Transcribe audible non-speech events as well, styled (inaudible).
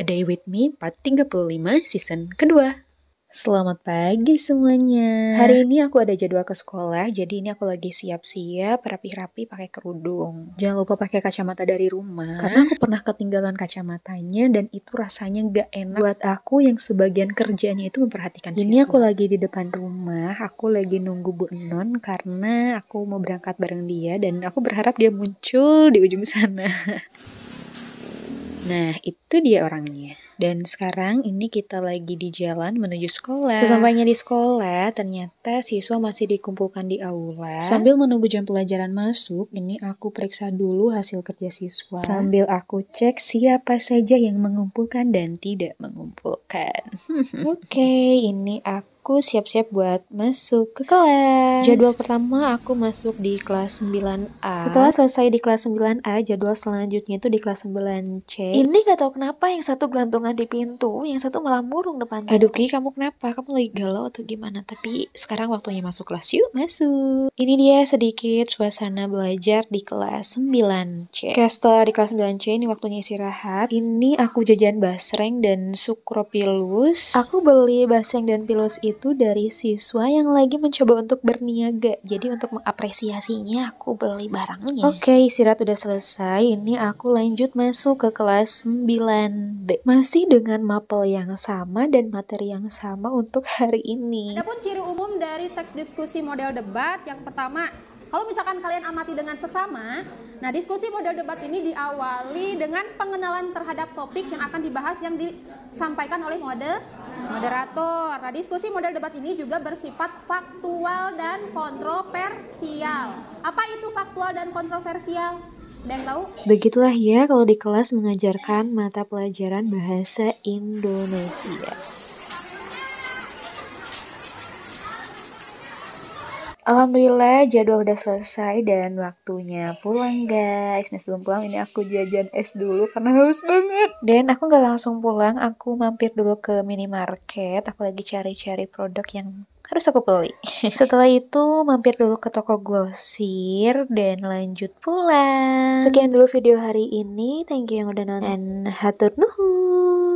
A Day With Me part 35 season kedua. Selamat pagi semuanya. Hari ini aku ada jadwal ke sekolah, jadi ini aku lagi siap-siap rapi-rapi pakai kerudung. Jangan lupa pakai kacamata dari rumah, karena aku pernah ketinggalan kacamatanya dan itu rasanya gak enak buat aku yang sebagian kerjanya itu memperhatikan. Siswa. Ini aku lagi di depan rumah, aku lagi nunggu Bu Non karena aku mau berangkat bareng dia dan aku berharap dia muncul di ujung sana. (laughs) Nah, itu dia orangnya. Dan sekarang ini kita lagi di jalan menuju sekolah. Sesampainya di sekolah, ternyata siswa masih dikumpulkan di aula. Sambil menunggu jam pelajaran masuk, ini aku periksa dulu hasil kerja siswa. Sambil aku cek siapa saja yang mengumpulkan dan tidak mengumpulkan. (laughs) Oke, okay, ini aku aku siap-siap buat masuk ke kelas. Jadwal pertama aku masuk di kelas 9A. Setelah selesai di kelas 9A, jadwal selanjutnya itu di kelas 9C. Ini gak tau kenapa yang satu gelantungan di pintu, yang satu malah murung depan. Aduh Ki, kamu kenapa? Kamu lagi galau atau gimana? Tapi sekarang waktunya masuk kelas yuk, masuk. Ini dia sedikit suasana belajar di kelas 9C. Oke, setelah di kelas 9C ini waktunya istirahat. Ini aku jajan basreng dan sukropilus. Aku beli basreng dan pilus itu itu dari siswa yang lagi mencoba untuk berniaga. Jadi untuk mengapresiasinya aku beli barangnya. Oke, okay, istirahat udah selesai. Ini aku lanjut masuk ke kelas 9B. Masih dengan mapel yang sama dan materi yang sama untuk hari ini. pun ciri umum dari teks diskusi model debat yang pertama kalau misalkan kalian amati dengan seksama, nah diskusi model debat ini diawali dengan pengenalan terhadap topik yang akan dibahas yang disampaikan oleh mode moderator. Nah, diskusi model debat ini juga bersifat faktual dan kontroversial. Apa itu faktual dan kontroversial? Dan tahu? Begitulah ya kalau di kelas mengajarkan mata pelajaran bahasa Indonesia. Alhamdulillah jadwal udah selesai dan waktunya pulang guys Nah sebelum pulang ini aku jajan es dulu karena haus banget Dan aku gak langsung pulang, aku mampir dulu ke minimarket Aku lagi cari-cari produk yang harus aku beli (laughs) Setelah itu mampir dulu ke toko glosir dan lanjut pulang Sekian dulu video hari ini, thank you yang udah nonton And hatur nuhu